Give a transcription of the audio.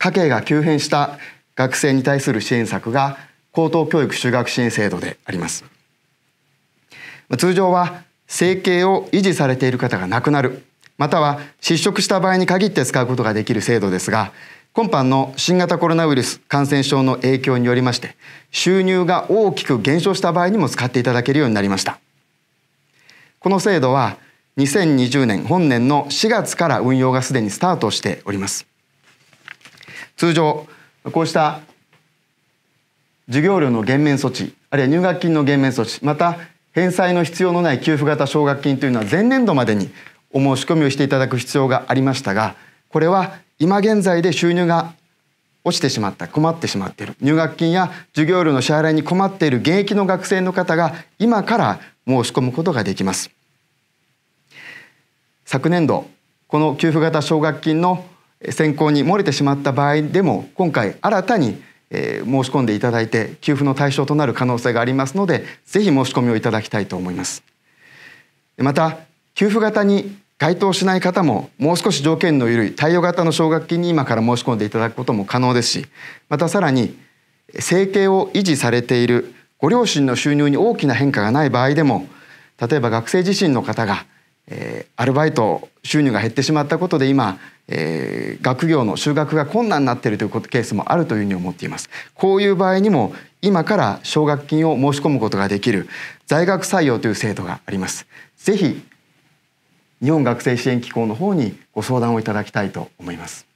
家計が急変した学生に対する支援策が高等教育就学支援制度であります通常は生計を維持されている方が亡くなるまたは失職した場合に限って使うことができる制度ですが今般の新型コロナウイルス感染症の影響によりまして収入が大きく減少した場合にも使っていただけるようになりましたこの制度は2020年本年の4月から運用がすでにスタートしております通常こうした授業料の減免措置あるいは入学金の減免措置また返済の必要のない給付型奨学金というのは前年度までにお申し込みをしていただく必要がありましたがこれは今現在で収入が落ちてしまった困ってしまっている入学金や授業料の支払いに困っている現役の学生の方が今から申し込むことができます昨年度この給付型奨学金の選考に漏れてしまった場合でも今回新たに申し込んでいただいて給付の対象となる可能性がありますのでぜひ申し込みをいただきたいと思いますまた給付型に該当しない方ももう少し条件の緩い対応型の奨学金に今から申し込んでいただくことも可能ですしまたさらに生計を維持されているご両親の収入に大きな変化がない場合でも例えば学生自身の方がえアルバイト収入が減ってしまったことで今、えー、学業の就学が困難になっているというケースもあるというふうに思っていますこういう場合にも今から奨学金を申し込むことができる在学採用という制度がありますぜひ日本学生支援機構の方にご相談をいただきたいと思います